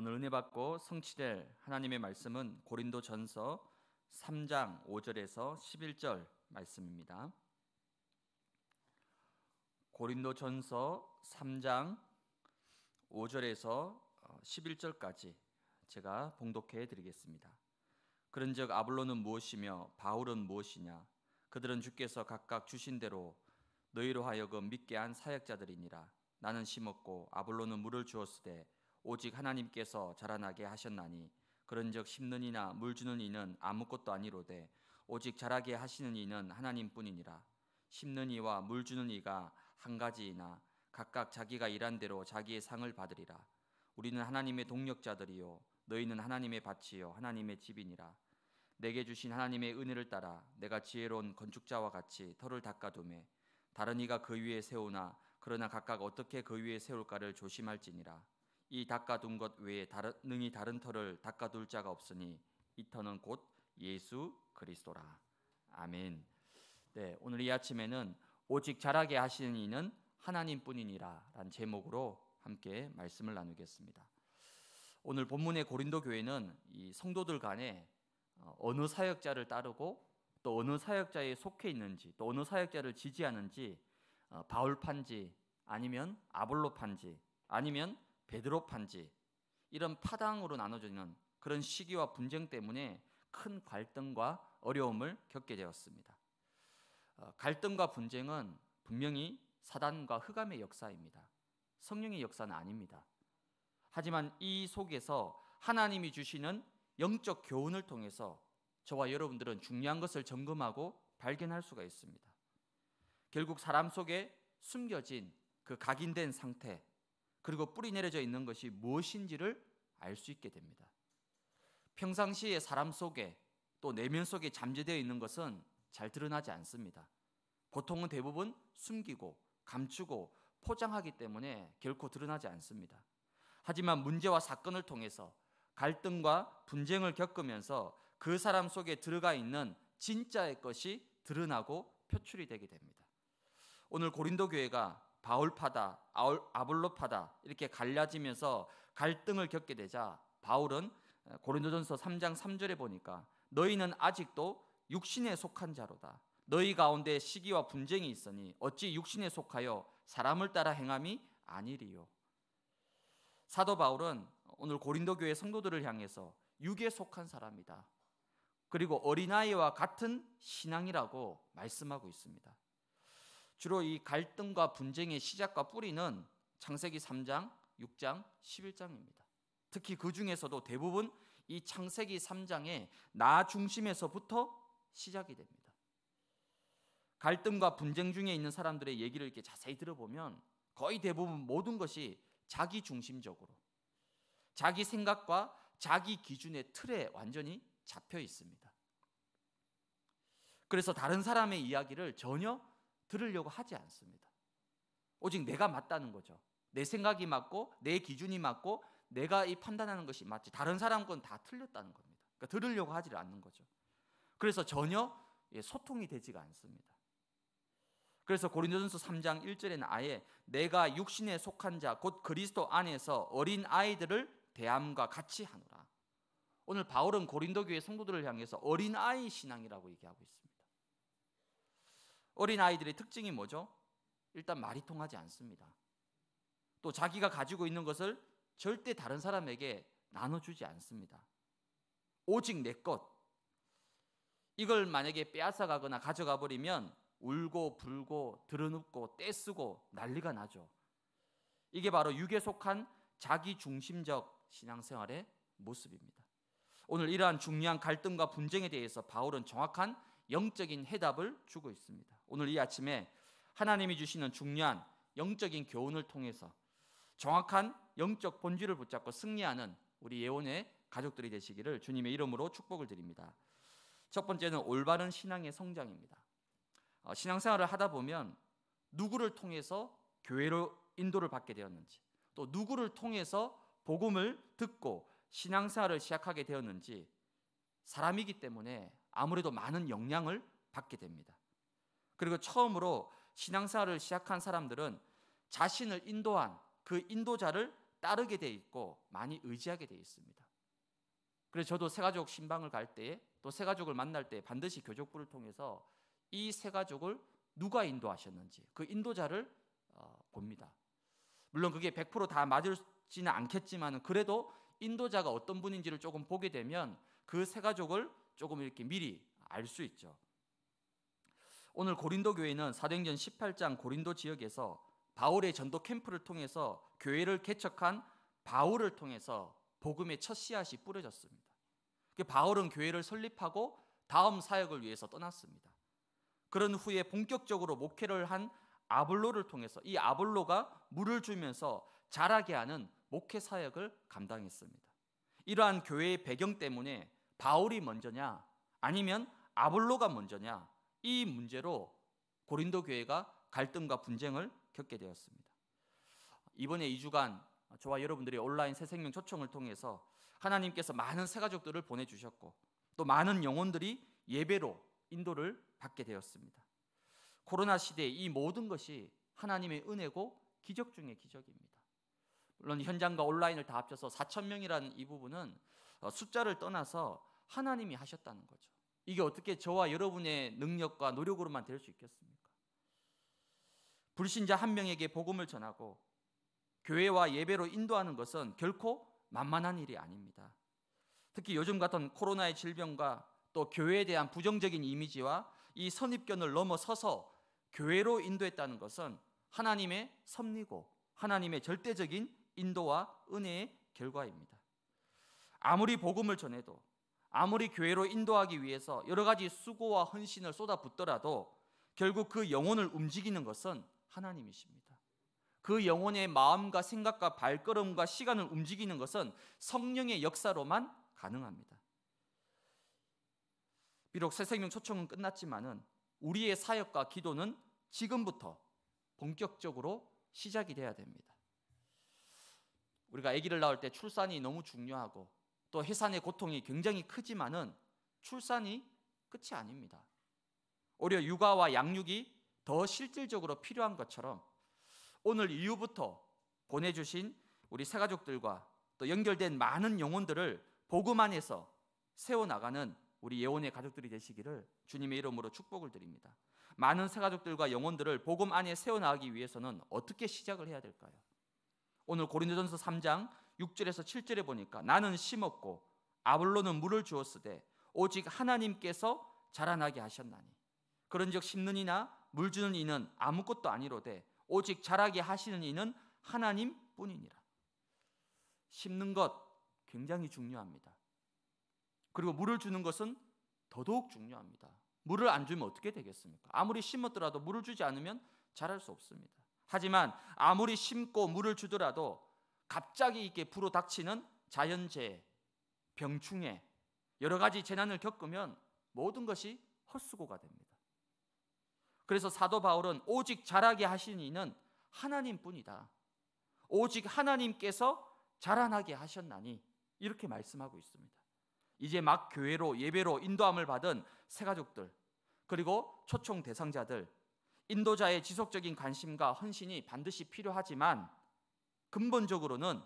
오늘 은혜 받고 성취될 하나님의 말씀은 고린도 전서 3장 5절에서 11절 말씀입니다. 고린도 전서 3장 5절에서 11절까지 어, 제가 봉독해 드리겠습니다. 그런 즉 아블로는 무엇이며 바울은 무엇이냐? 그들은 주께서 각각 주신 대로 너희로 하여금 믿게 한 사역자들이니라. 나는 심었고 아블로는 물을 주었으되 오직 하나님께서 자라나게 하셨나니 그런즉 심는 이나 물 주는 이는 아무것도 아니로되 오직 자라게 하시는 이는 하나님뿐이니라 심는 이와 물 주는 이가 한 가지이나 각각 자기가 일한 대로 자기의 상을 받으리라 우리는 하나님의 동력자들이요 너희는 하나님의 밭이요 하나님의 집이니라 내게 주신 하나님의 은혜를 따라 내가 지혜로운 건축자와 같이 터를 닦아둠에 다른 이가 그 위에 세우나 그러나 각각 어떻게 그 위에 세울까를 조심할지니라 이 닦아둔 것 외에 다른, 능히 다른 터를 닦아둘 자가 없으니 이 터는 곧 예수 그리스도라. 아멘. 네, 오늘 이 아침에는 오직 자라게 하시는 이는 하나님뿐이니라라는 제목으로 함께 말씀을 나누겠습니다. 오늘 본문의 고린도 교회는 이 성도들 간에 어, 어느 사역자를 따르고 또 어느 사역자에 속해 있는지 또 어느 사역자를 지지하는지 어, 바울판지 아니면 아볼로판지 아니면 베드로 판지 이런 파당으로 나눠지는 그런 시기와 분쟁 때문에 큰 갈등과 어려움을 겪게 되었습니다. 어, 갈등과 분쟁은 분명히 사단과 흑암의 역사입니다. 성령의 역사는 아닙니다. 하지만 이 속에서 하나님이 주시는 영적 교훈을 통해서 저와 여러분들은 중요한 것을 점검하고 발견할 수가 있습니다. 결국 사람 속에 숨겨진 그 각인된 상태, 그리고 뿌리 내려져 있는 것이 무엇인지를 알 수 있게 됩니다. 평상시에 사람 속에 또 내면 속에 잠재되어 있는 것은 잘 드러나지 않습니다. 보통은 대부분 숨기고 감추고 포장하기 때문에 결코 드러나지 않습니다. 하지만 문제와 사건을 통해서 갈등과 분쟁을 겪으면서 그 사람 속에 들어가 있는 진짜의 것이 드러나고 표출이 되게 됩니다. 오늘 고린도 교회가 바울파다, 아볼로파다 이렇게 갈라지면서 갈등을 겪게 되자 바울은 고린도전서 3장 3절에 보니까 너희는 아직도 육신에 속한 자로다. 너희 가운데 시기와 분쟁이 있으니 어찌 육신에 속하여 사람을 따라 행함이 아니리요. 사도 바울은 오늘 고린도 교회 성도들을 향해서 육에 속한 사람이다. 그리고 어린아이와 같은 신앙이라고 말씀하고 있습니다. 주로 이 갈등과 분쟁의 시작과 뿌리는 창세기 3장, 6장, 11장입니다. 특히 그 중에서도 대부분 이 창세기 3장의 나 중심에서부터 시작이 됩니다. 갈등과 분쟁 중에 있는 사람들의 얘기를 이렇게 자세히 들어보면 거의 대부분 모든 것이 자기 중심적으로 자기 생각과 자기 기준의 틀에 완전히 잡혀 있습니다. 그래서 다른 사람의 이야기를 전혀 들으려고 하지 않습니다. 오직 내가 맞다는 거죠. 내 생각이 맞고 내 기준이 맞고 내가 이 판단하는 것이 맞지 다른 사람 건 다 틀렸다는 겁니다. 그러니까 들으려고 하지를 않는 거죠. 그래서 전혀 예, 소통이 되지가 않습니다. 그래서 고린도전서 3장 1절에는 아예 내가 육신에 속한 자 곧 그리스도 안에서 어린 아이들을 대함과 같이 하노라. 오늘 바울은 고린도 교회 성도들을 향해서 어린 아이 신앙이라고 얘기하고 있습니다. 어린 아이들의 특징이 뭐죠? 일단 말이 통하지 않습니다. 또 자기가 가지고 있는 것을 절대 다른 사람에게 나눠주지 않습니다. 오직 내 것. 이걸 만약에 빼앗아 가거나 가져가 버리면 울고 불고 드러눕고 떼쓰고 난리가 나죠. 이게 바로 육에 속한 자기 중심적 신앙생활의 모습입니다. 오늘 이러한 중요한 갈등과 분쟁에 대해서 바울은 정확한 영적인 해답을 주고 있습니다. 오늘 이 아침에 하나님이 주시는 중요한 영적인 교훈을 통해서 정확한 영적 본질을 붙잡고 승리하는 우리 예원의 가족들이 되시기를 주님의 이름으로 축복을 드립니다. 첫 번째는 올바른 신앙의 성장입니다. 어, 신앙생활을 하다 보면 누구를 통해서 교회로 인도를 받게 되었는지 또 누구를 통해서 복음을 듣고 신앙생활을 시작하게 되었는지 사람이기 때문에 아무래도 많은 영향을 받게 됩니다. 그리고 처음으로 신앙사를 시작한 사람들은 자신을 인도한 그 인도자를 따르게 돼 있고 많이 의지하게 돼 있습니다. 그래서 저도 새가족 신방을 갈 때 또 새가족을 만날 때 반드시 교족부를 통해서 이 새가족을 누가 인도하셨는지 그 인도자를 어, 봅니다. 물론 그게 100%다 맞을지는 않겠지만 그래도 인도자가 어떤 분인지를 조금 보게 되면 그 새가족을 조금 이렇게 미리 알 수 있죠. 오늘 고린도 교회는 사도행전 18장 고린도 지역에서 바울의 전도 캠프를 통해서 교회를 개척한 바울을 통해서 복음의 첫 씨앗이 뿌려졌습니다. 그 바울은 교회를 설립하고 다음 사역을 위해서 떠났습니다. 그런 후에 본격적으로 목회를 한아블로를 통해서 이아블로가 물을 주면서 자라게 하는 목회 사역을 감당했습니다. 이러한 교회의 배경 때문에 바울이 먼저냐 아니면 아블로가 먼저냐 이 문제로 고린도 교회가 갈등과 분쟁을 겪게 되었습니다. 이번에 2주간 저와 여러분들이 온라인 새 생명 초청을 통해서 하나님께서 많은 새 가족들을 보내 주셨고 또 많은 영혼들이 예배로 인도를 받게 되었습니다. 코로나 시대에 이 모든 것이 하나님의 은혜고 기적 중의 기적입니다. 물론 현장과 온라인을 다 합쳐서 4천 명이라는 이 부분은 어, 숫자를 떠나서 하나님이 하셨다는 거죠. 이게 어떻게 저와 여러분의 능력과 노력으로만 될 수 있겠습니까? 불신자 한 명에게 복음을 전하고 교회와 예배로 인도하는 것은 결코 만만한 일이 아닙니다. 특히 요즘 같은 코로나의 질병과 또 교회에 대한 부정적인 이미지와 이 선입견을 넘어서서 교회로 인도했다는 것은 하나님의 섭리고 하나님의 절대적인 인도와 은혜의 결과입니다. 아무리 복음을 전해도 아무리 교회로 인도하기 위해서 여러 가지 수고와 헌신을 쏟아붓더라도 결국 그 영혼을 움직이는 것은 하나님이십니다. 그 영혼의 마음과 생각과 발걸음과 시간을 움직이는 것은 성령의 역사로만 가능합니다. 비록 새 생명 초청은 끝났지만은 우리의 사역과 기도는 지금부터 본격적으로 시작이 돼야 됩니다. 우리가 아기를 낳을 때 출산이 너무 중요하고 또 해산의 고통이 굉장히 크지만은 출산이 끝이 아닙니다. 오히려 육아와 양육이 더 실질적으로 필요한 것처럼 오늘 이후부터 보내주신 우리 새가족들과 또 연결된 많은 영혼들을 복음 안에서 세워나가는 우리 예원의 가족들이 되시기를 주님의 이름으로 축복을 드립니다. 많은 새가족들과 영혼들을 복음 안에 세워나가기 위해서는 어떻게 시작을 해야 될까요? 오늘 고린도전서 3장 6절에서 7절에 보니까 나는 심었고 아볼로는 물을 주었으되 오직 하나님께서 자라나게 하셨나니 그런즉 심는 이나 물 주는 이는 아무것도 아니로되 오직 자라게 하시는 이는 하나님뿐이니라. 심는 것 굉장히 중요합니다. 그리고 물을 주는 것은 더더욱 중요합니다. 물을 안 주면 어떻게 되겠습니까? 아무리 심었더라도 물을 주지 않으면 자랄 수 없습니다. 하지만 아무리 심고 물을 주더라도 갑자기 있게 불어닥치는 자연재해, 병충해, 여러 가지 재난을 겪으면 모든 것이 헛수고가 됩니다. 그래서 사도 바울은 오직 자라게 하신 이는 하나님뿐이다. 오직 하나님께서 자라나게 하셨나니 이렇게 말씀하고 있습니다. 이제 막 교회로 예배로 인도함을 받은 새가족들 그리고 초청 대상자들 인도자의 지속적인 관심과 헌신이 반드시 필요하지만 근본적으로는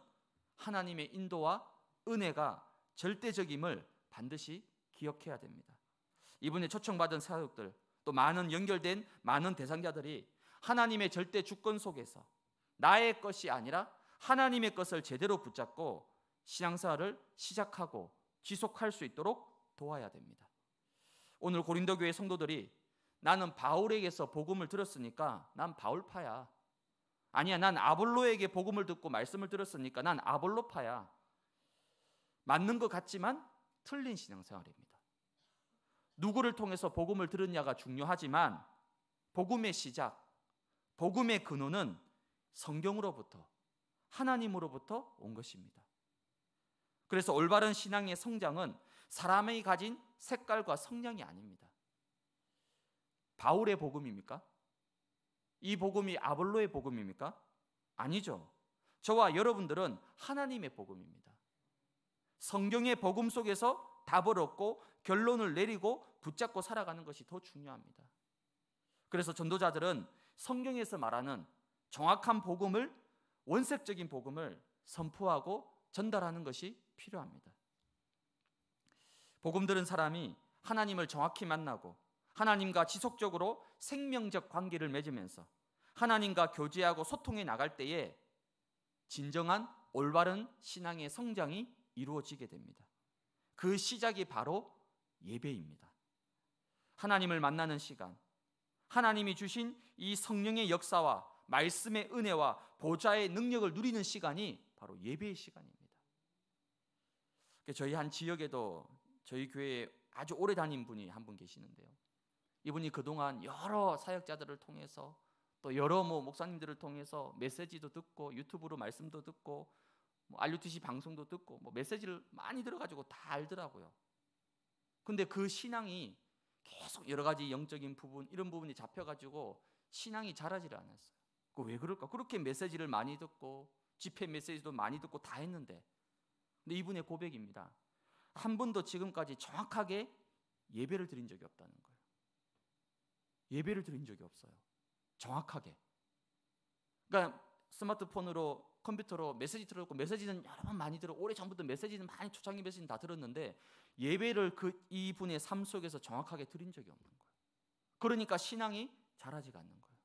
하나님의 인도와 은혜가 절대적임을 반드시 기억해야 됩니다. 이번에 초청받은 사역들 또 많은 연결된 많은 대상자들이 하나님의 절대 주권 속에서 나의 것이 아니라 하나님의 것을 제대로 붙잡고 신앙사를 시작하고 지속할 수 있도록 도와야 됩니다. 오늘 고린도 교회 성도들이 나는 바울에게서 복음을 들었으니까 난 바울파야. 아니야, 난 아볼로에게 복음을 듣고 말씀을 들었으니까 난 아볼로파야. 맞는 것 같지만 틀린 신앙생활입니다. 누구를 통해서 복음을 들었냐가 중요하지만 복음의 시작, 복음의 근원은 성경으로부터 하나님으로부터 온 것입니다. 그래서 올바른 신앙의 성장은 사람이 가진 색깔과 성향이 아닙니다. 바울의 복음입니까? 이 복음이 아볼로의 복음입니까? 아니죠. 저와 여러분들은 하나님의 복음입니다. 성경의 복음 속에서 답을 얻고 결론을 내리고 붙잡고 살아가는 것이 더 중요합니다. 그래서 전도자들은 성경에서 말하는 정확한 복음을 원색적인 복음을 선포하고 전달하는 것이 필요합니다. 복음 들은 사람이 하나님을 정확히 만나고 하나님과 지속적으로 생명적 관계를 맺으면서 하나님과 교제하고 소통해 나갈 때에 진정한 올바른 신앙의 성장이 이루어지게 됩니다. 그 시작이 바로 예배입니다. 하나님을 만나는 시간, 하나님이 주신 이 성령의 역사와 말씀의 은혜와 보좌의 능력을 누리는 시간이 바로 예배의 시간입니다. 저희 한 지역에도 저희 교회에 아주 오래 다닌 분이 한 분 계시는데요. 이분이 그동안 여러 사역자들을 통해서 또 여러 뭐 목사님들을 통해서 메시지도 듣고 유튜브로 말씀도 듣고 뭐 알류티시 방송도 듣고 뭐 메시지를 많이 들어가지고 다 알더라고요. 근데 그 신앙이 계속 여러 가지 영적인 부분 이런 부분이 잡혀가지고 신앙이 자라지를 않았어요. 그 왜 그럴까? 그렇게 메시지를 많이 듣고 집회 메시지도 많이 듣고 다 했는데 근데 이분의 고백입니다. 한 번도 지금까지 정확하게 예배를 드린 적이 없다는 거예요. 예배를 드린 적이 없어요. 정확하게. 그러니까 스마트폰으로 컴퓨터로 메시지 들었고 메시지는 여러 번 많이 들어 오래 전부터 메시지는 많이 초창기 메시지는 다 들었는데 예배를 그 이분의 삶 속에서 정확하게 드린 적이 없는 거예요. 그러니까 신앙이 자라지가 않는 거예요.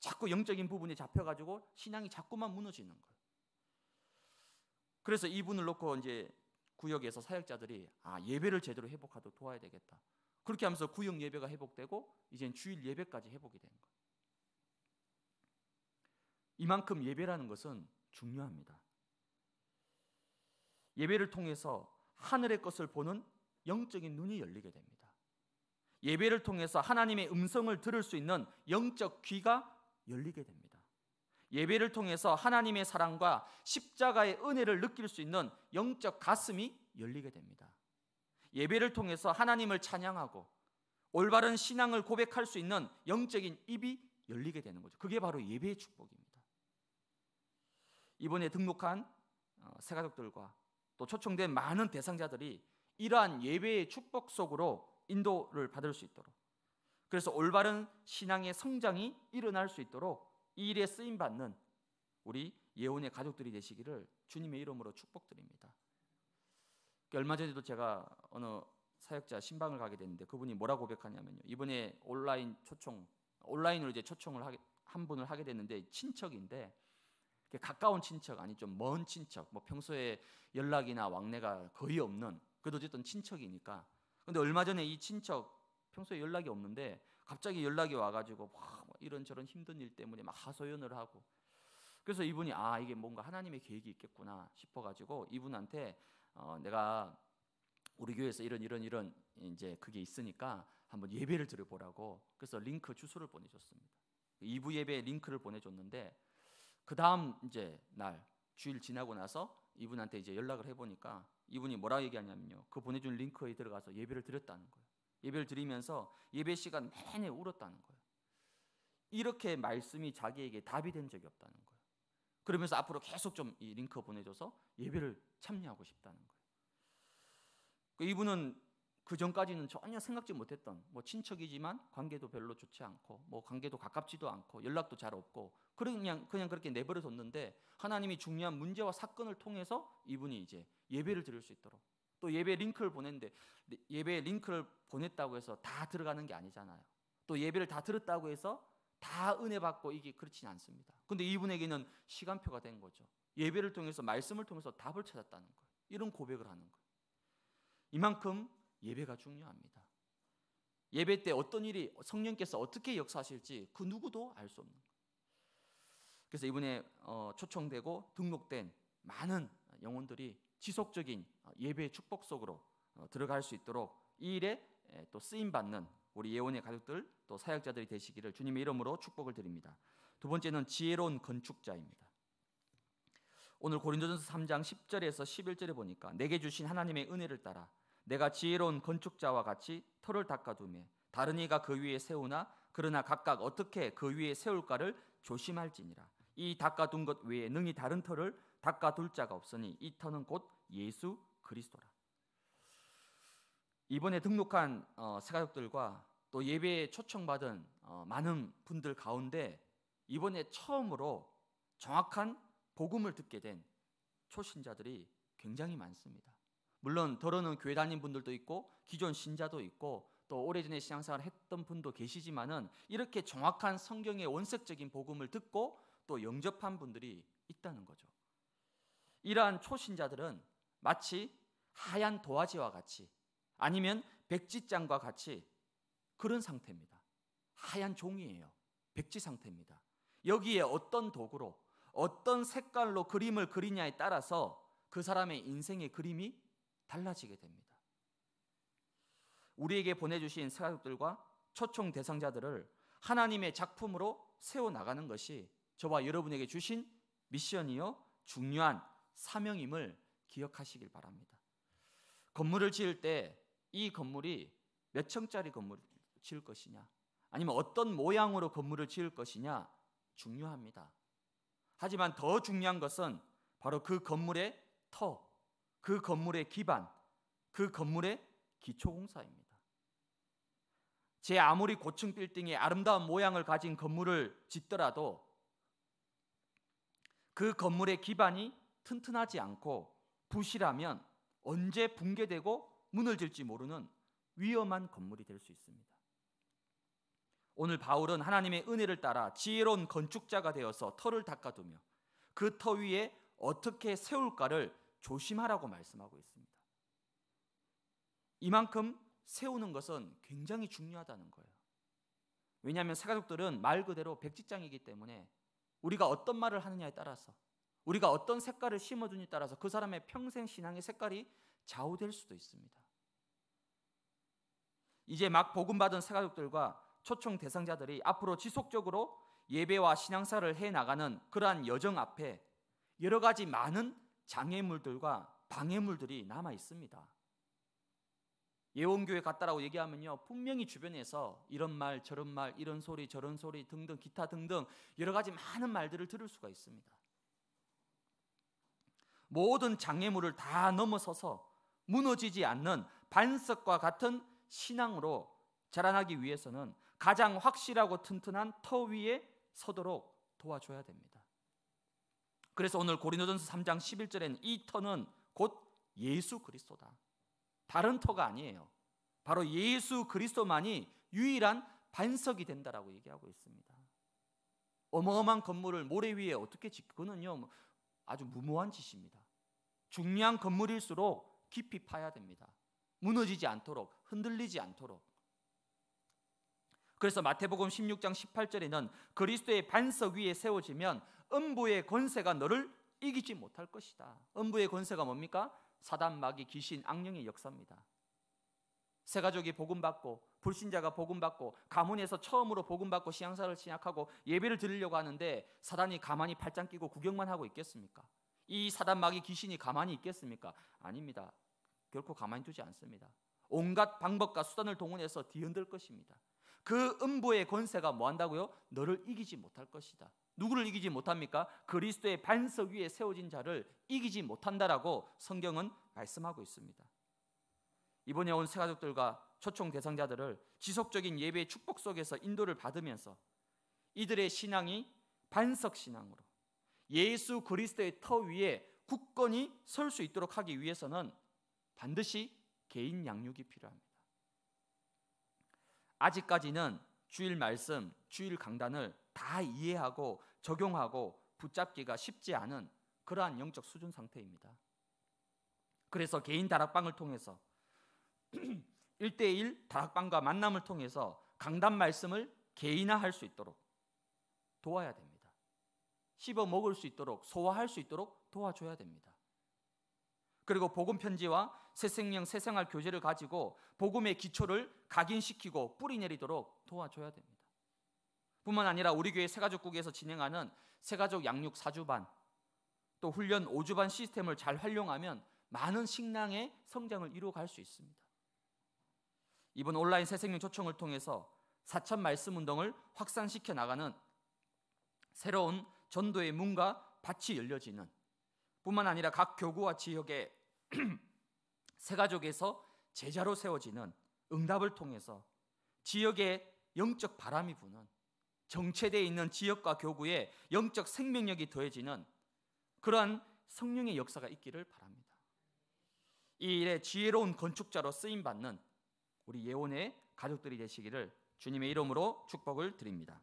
자꾸 영적인 부분에 잡혀가지고 신앙이 자꾸만 무너지는 거예요. 그래서 이분을 놓고 이제 구역에서 사역자들이 아 예배를 제대로 회복하도록 도와야 되겠다. 그렇게 하면서 구역 예배가 회복되고 이젠 주일 예배까지 회복이 된 거예요. 이만큼 예배라는 것은 중요합니다. 예배를 통해서 하늘의 것을 보는 영적인 눈이 열리게 됩니다. 예배를 통해서 하나님의 음성을 들을 수 있는 영적 귀가 열리게 됩니다. 예배를 통해서 하나님의 사랑과 십자가의 은혜를 느낄 수 있는 영적 가슴이 열리게 됩니다. 예배를 통해서 하나님을 찬양하고 올바른 신앙을 고백할 수 있는 영적인 입이 열리게 되는 거죠. 그게 바로 예배의 축복입니다. 이번에 등록한 어, 새가족들과 또 초청된 많은 대상자들이 이러한 예배의 축복 속으로 인도를 받을 수 있도록 그래서 올바른 신앙의 성장이 일어날 수 있도록 이 일에 쓰임 받는 우리 예언의 가족들이 되시기를 주님의 이름으로 축복드립니다. 그 얼마 전에도 제가 어느 사역자 신방을 가게 됐는데 그분이 뭐라고 고백하냐면요. 이번에 온라인 초청 온라인으로 이제 초청을 하게, 한 분을 하게 됐는데 친척인데 가까운 친척 아니 좀 먼 친척 뭐 평소에 연락이나 왕래가 거의 없는 그래도 어쨌든 친척이니까 근데 얼마 전에 이 친척 평소에 연락이 없는데 갑자기 연락이 와가지고 뭐 이런저런 힘든 일 때문에 막 하소연을 하고 그래서 이분이 아 이게 뭔가 하나님의 계획이 있겠구나 싶어가지고 이분한테 어, 내가 우리 교회에서 이런 이런 이런 이제 그게 있으니까 한번 예배를 드려보라고 그래서 링크 주소를 보내줬습니다. 2부 예배 링크를 보내줬는데 그 다음 이제 날 주일 지나고 나서 이분한테 이제 연락을 해보니까 이분이 뭐라 고 얘기하냐면요. 그 보내준 링크에 들어가서 예배를 드렸다는 거예요. 예배를 드리면서 예배 시간 내내 울었다는 거예요. 이렇게 말씀이 자기에게 답이 된 적이 없다는 거예요. 그러면서 앞으로 계속 좀이 링크 보내줘서 예배를 참여하고 싶다는 거예요. 그 이분은 그 전까지는 전혀 생각지 못했던 뭐 친척이지만 관계도 별로 좋지 않고 뭐 관계도 가깝지도 않고 연락도 잘 없고 그냥 그냥 그렇게 내버려 뒀는데 하나님이 중요한 문제와 사건을 통해서 이분이 이제 예배를 드릴 수 있도록 또 예배 링크를 보냈는데 네, 예배 링크를 보냈다고 해서 다 들어가는 게 아니잖아요. 또 예배를 다 들었다고 해서 다 은혜 받고 이게 그렇지 않습니다. 근데 이분에게는 시간표가 된 거죠. 예배를 통해서 말씀을 통해서 답을 찾았다는 거예요. 이런 고백을 하는 거예요. 이만큼 예배가 중요합니다. 예배 때 어떤 일이 성령께서 어떻게 역사하실지 그 누구도 알 수 없는 거예요. 그래서 이번에 어, 초청되고 등록된 많은 영혼들이 지속적인 어, 예배의 축복 속으로 어, 들어갈 수 있도록 이 일에 또 쓰임 받는 우리 예원의 가족들 또 사역자들이 되시기를 주님의 이름으로 축복을 드립니다. 두 번째는 지혜로운 건축자입니다. 오늘 고린도전서 3장 10절에서 11절에 보니까 내게 주신 하나님의 은혜를 따라 내가 지혜로운 건축자와 같이 터를 닦아두며 다른 이가 그 위에 세우나 그러나 각각 어떻게 그 위에 세울까를 조심할지니라 이 닦아둔 것 외에 능히 다른 터를 닦아둘 자가 없으니 이 터는 곧 예수 그리스도라 이번에 등록한 어, 가족들과 또 예배에 초청받은 어, 많은 분들 가운데 이번에 처음으로 정확한 복음을 듣게 된 초신자들이 굉장히 많습니다. 물론 더러는 교회 다닌 분들도 있고 기존 신자도 있고 또 오래전에 신앙생활을 했던 분도 계시지만은 이렇게 정확한 성경의 원색적인 복음을 듣고 또 영접한 분들이 있다는 거죠. 이러한 초신자들은 마치 하얀 도화지와 같이 아니면 백지장과 같이 그런 상태입니다. 하얀 종이에요. 백지 상태입니다. 여기에 어떤 도구로 어떤 색깔로 그림을 그리냐에 따라서 그 사람의 인생의 그림이 달라지게 됩니다. 우리에게 보내주신 사역들과 초청 대상자들을 하나님의 작품으로 세워 나가는 것이 저와 여러분에게 주신 미션이요 중요한 사명임을 기억하시길 바랍니다. 건물을 지을 때 이 건물이 몇 층짜리 건물을 지을 것이냐, 아니면 어떤 모양으로 건물을 지을 것이냐 중요합니다. 하지만 더 중요한 것은 바로 그 건물의 터, 그 건물의 기반, 그 건물의 기초공사입니다. 제 아무리 고층 빌딩이 아름다운 모양을 가진 건물을 짓더라도 그 건물의 기반이 튼튼하지 않고 부실하면 언제 붕괴되고 무너질지 모르는 위험한 건물이 될 수 있습니다. 오늘 바울은 하나님의 은혜를 따라 지혜로운 건축자가 되어서 터를 닦아두며 그 터 위에 어떻게 세울까를 조심하라고 말씀하고 있습니다. 이만큼 세우는 것은 굉장히 중요하다는 거예요. 왜냐하면 사가족들은말 그대로 백지장이기 때문에 우리가 어떤 말을 하느냐에 따라서 우리가 어떤 색깔을 심어주냐에 따라서 그 사람의 평생 신앙의 색깔이 좌우될 수도 있습니다. 이제 막 복음 받은 사가족들과 초청 대상자들이 앞으로 지속적으로 예배와 신앙사를 해 나가는 그러한 여정 앞에 여러 가지 많은 장애물들과 방해물들이 남아 있습니다. 예원교회 갔다라고 얘기하면요 분명히 주변에서 이런 말 저런 말 이런 소리 저런 소리 등등 기타 등등 여러 가지 많은 말들을 들을 수가 있습니다. 모든 장애물을 다 넘어서서 무너지지 않는 반석과 같은 신앙으로 자라나기 위해서는 가장 확실하고 튼튼한 터 위에 서도록 도와줘야 됩니다. 그래서 오늘 고린도전서 3장 11절에는 이 터는 곧 예수 그리스도다. 다른 터가 아니에요. 바로 예수 그리스도만이 유일한 반석이 된다라고 얘기하고 있습니다. 어마어마한 건물을 모래 위에 어떻게 짓고는요 뭐 아주 무모한 짓입니다. 중요한 건물일수록 깊이 파야 됩니다. 무너지지 않도록 흔들리지 않도록 그래서 마태복음 16장 18절에는 그리스도의 반석 위에 세워지면 음부의 권세가 너를 이기지 못할 것이다. 음부의 권세가 뭡니까? 사단, 마귀, 귀신, 악령의 역사입니다. 세 가족이 복음 받고 불신자가 복음 받고 가문에서 처음으로 복음 받고 시향사를 시작하고 예배를 드리려고 하는데 사단이 가만히 팔짱 끼고 구경만 하고 있겠습니까? 이 사단 마귀 귀신이 가만히 있겠습니까? 아닙니다. 결코 가만히 두지 않습니다. 온갖 방법과 수단을 동원해서 뒤흔들 것입니다. 그 음부의 권세가 뭐 한다고요? 너를 이기지 못할 것이다. 누구를 이기지 못합니까? 그리스도의 반석 위에 세워진 자를 이기지 못한다라고 성경은 말씀하고 있습니다. 이번에 온 새가족들과 초청 대상자들을 지속적인 예배의 축복 속에서 인도를 받으면서 이들의 신앙이 반석 신앙으로 예수 그리스도의 터 위에 굳건히 설 수 있도록 하기 위해서는 반드시 개인 양육이 필요합니다. 아직까지는 주일 말씀, 주일 강단을 다 이해하고 적용하고 붙잡기가 쉽지 않은 그러한 영적 수준 상태입니다. 그래서 개인 다락방을 통해서 1대1 다락방과 만남을 통해서 강단 말씀을 개인화할 수 있도록 도와야 됩니다. 씹어 먹을 수 있도록 소화할 수 있도록 도와줘야 됩니다. 그리고 복음 편지와 새 생명 새 생활 교재를 가지고 복음의 기초를 각인시키고 뿌리 내리도록 도와줘야 됩니다. 뿐만 아니라 우리 교회 새가족국에서 진행하는 새가족 양육 사주반 또 훈련 오주반 시스템을 잘 활용하면 많은 식량의 성장을 이루어갈 수 있습니다. 이번 온라인 새생명 초청을 통해서 사천 말씀 운동을 확산시켜 나가는 새로운 전도의 문과 밭이 열려지는 뿐만 아니라 각 교구와 지역의 세가족에서 제자로 세워지는 응답을 통해서 지역의 영적 바람이 부는 정체되어 있는 지역과 교구에 영적 생명력이 더해지는 그러한 성령의 역사가 있기를 바랍니다. 이 일에 지혜로운 건축자로 쓰임 받는 우리 예원의 가족들이 되시기를 주님의 이름으로 축복을 드립니다.